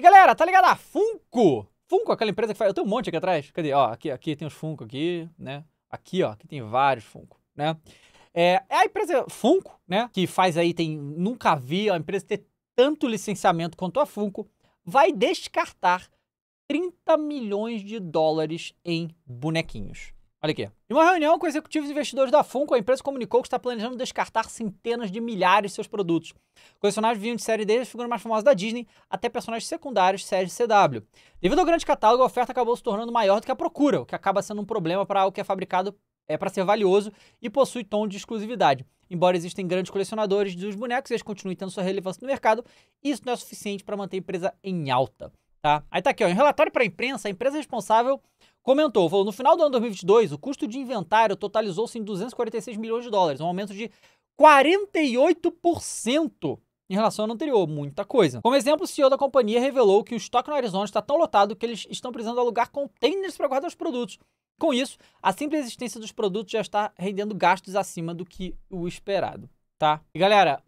E galera, tá ligado a ah, Funko? Funko, aquela empresa que faz... Eu tenho um monte aqui atrás. Cadê? Ó, aqui, aqui tem os Funko aqui, né? Aqui, ó, aqui tem vários Funko, né? É, é a empresa Funko, né? Que faz aí, tem... Nunca vi a empresa ter tanto licenciamento quanto a Funko. Vai descartar 30 milhões de dólares em bonequinhos. Olha aqui. Em uma reunião com executivos e investidores da Funko, a empresa comunicou que está planejando descartar centenas de milhares de seus produtos. Colecionários vinham de série D, figura mais famosa da Disney, até personagens secundários de série CW. Devido ao grande catálogo, a oferta acabou se tornando maior do que a procura, o que acaba sendo um problema para o que é fabricado é para ser valioso e possui tom de exclusividade. Embora existem grandes colecionadores dos bonecos e eles continuem tendo sua relevância no mercado, isso não é suficiente para manter a empresa em alta. Tá? Aí tá aqui, ó, em relatório para a imprensa, a empresa responsável comentou, falou, no final do ano 2022, o custo de inventário totalizou-se em 246 milhões de dólares, um aumento de 48% em relação ao anterior, muita coisa. Como exemplo, o CEO da companhia revelou que o estoque no Arizona está tão lotado que eles estão precisando alugar containers para guardar os produtos. Com isso, a simples existência dos produtos já está rendendo gastos acima do que o esperado, tá? E galera,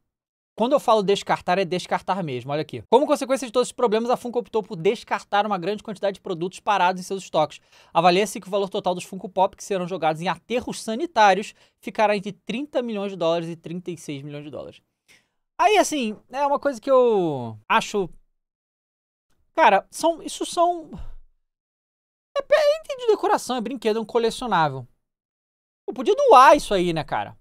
quando eu falo descartar, é descartar mesmo, olha aqui. Como consequência de todos os problemas, a Funko optou por descartar uma grande quantidade de produtos parados em seus estoques. Avalia-se que o valor total dos Funko Pop que serão jogados em aterros sanitários ficará entre 30 milhões de dólares e 36 milhões de dólares. Aí, assim, é uma coisa que eu acho. Cara, são, isso são. É item é, é de decoração, é brinquedo, é um colecionável. Eu podia doar isso aí, né, cara?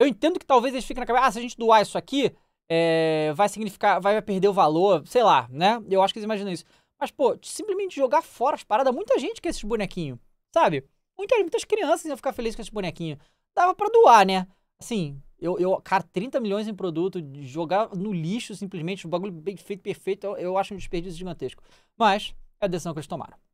Eu entendo que talvez eles fiquem na cabeça, ah, se a gente doar isso aqui, é, vai significar, vai perder o valor, sei lá, né? Eu acho que eles imaginam isso. Mas, pô, simplesmente jogar fora as paradas, muita gente quer esses bonequinhos, sabe? Muitas, muitas crianças iam ficar felizes com esses bonequinhos. Dava pra doar, né? Assim, eu, eu, cara, 30 milhões em produto, jogar no lixo simplesmente, um bagulho bem feito, perfeito, eu, eu acho um desperdício gigantesco. Mas, é a decisão que eles tomaram.